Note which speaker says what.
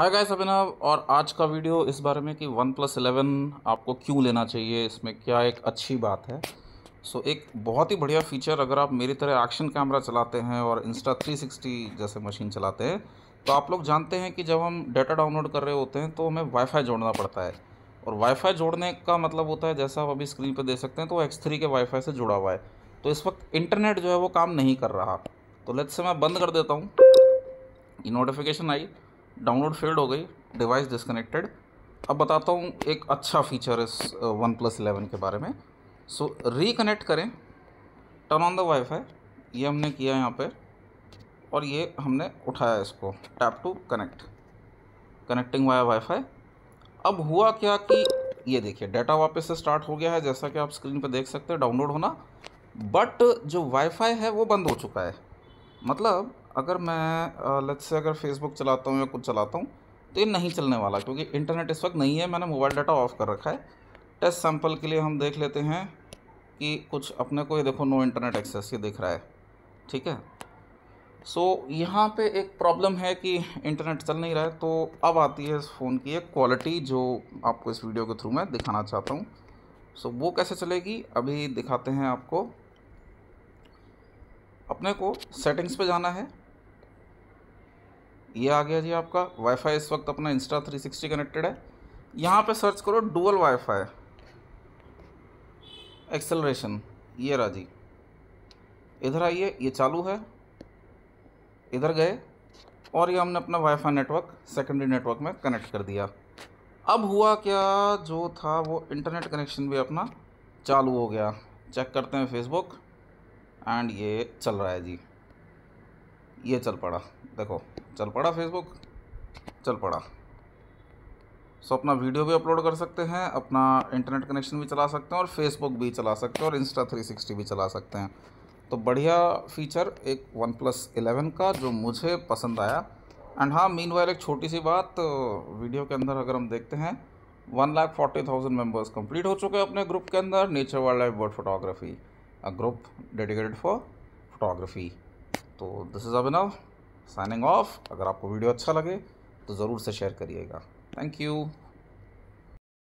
Speaker 1: Hi guys अभिनव और आज का वीडियो इस बारे में कि वन प्लस इलेवन आपको क्यों लेना चाहिए इसमें क्या एक अच्छी बात है सो so, एक बहुत ही बढ़िया फीचर अगर आप मेरी तरह एक्शन कैमरा चलाते हैं और इंस्टा 360 जैसे मशीन चलाते हैं तो आप लोग जानते हैं कि जब हम डाटा डाउनलोड कर रहे होते हैं तो हमें वाईफाई जोड़ना पड़ता है और वाईफाई जोड़ने का मतलब होता है जैसा आप अभी स्क्रीन पर देख सकते हैं तो एक्स थ्री के वाईफाई से जुड़ा हुआ है तो इस वक्त इंटरनेट जो है वो काम नहीं कर रहा तो लेट से मैं बंद कर देता हूँ ये नोटिफिकेशन आई डाउनलोड फेल्ड हो गई डिवाइस डिसकनेक्टेड अब बताता हूँ एक अच्छा फीचर इस वन प्लस इलेवन के बारे में सो रिकनेक्ट करें टर्न ऑन द वाईफाई ये हमने किया यहाँ पे और ये हमने उठाया इसको tap to connect connecting via WiFi अब हुआ क्या कि ये देखिए डाटा वापस से स्टार्ट हो गया है जैसा कि आप स्क्रीन पर देख सकते हैं डाउनलोड होना बट जो वाईफाई है वो बंद हो चुका है मतलब अगर मैं लेट्स से अगर फेसबुक चलाता हूँ या कुछ चलाता हूँ तो ये नहीं चलने वाला क्योंकि इंटरनेट इस वक्त नहीं है मैंने मोबाइल डाटा ऑफ कर रखा है टेस्ट सैम्पल के लिए हम देख लेते हैं कि कुछ अपने को ये देखो नो इंटरनेट एक्सेस ये दिख रहा है ठीक है सो so, यहाँ पे एक प्रॉब्लम है कि इंटरनेट चल नहीं रहा है तो अब आती है इस फ़ोन की एक क्वालिटी जो आपको इस वीडियो के थ्रू मैं दिखाना चाहता हूँ सो so, वो कैसे चलेगी अभी दिखाते हैं आपको अपने को सेटिंग्स पे जाना है ये आ गया जी आपका वाईफाई इस वक्त अपना इंस्टा 360 कनेक्टेड है यहाँ पे सर्च करो डुअल वाईफाई एक्सेलरेशन ये रहा जी इधर आइए ये चालू है इधर गए और ये हमने अपना वाईफाई नेटवर्क सेकेंडरी नेटवर्क में कनेक्ट कर दिया अब हुआ क्या जो था वो इंटरनेट कनेक्शन भी अपना चालू हो गया चेक करते हैं फेसबुक एंड ये चल रहा है जी ये चल पड़ा देखो चल पड़ा फेसबुक चल पड़ा सो अपना वीडियो भी अपलोड कर सकते हैं अपना इंटरनेट कनेक्शन भी चला सकते हैं और फेसबुक भी चला सकते हैं और इंस्टा 360 भी चला सकते हैं तो बढ़िया फीचर एक वन प्लस इलेवन का जो मुझे पसंद आया एंड हाँ मीन एक छोटी सी बात वीडियो के अंदर अगर हम देखते हैं one lakh forty thousand members complete हो चुके हैं अपने ग्रुप के अंदर nature wildlife bird photography a group dedicated for photography. तो this is Abhinav signing off अगर आपको वीडियो अच्छा लगे तो ज़रूर से शेयर करिएगा थैंक यू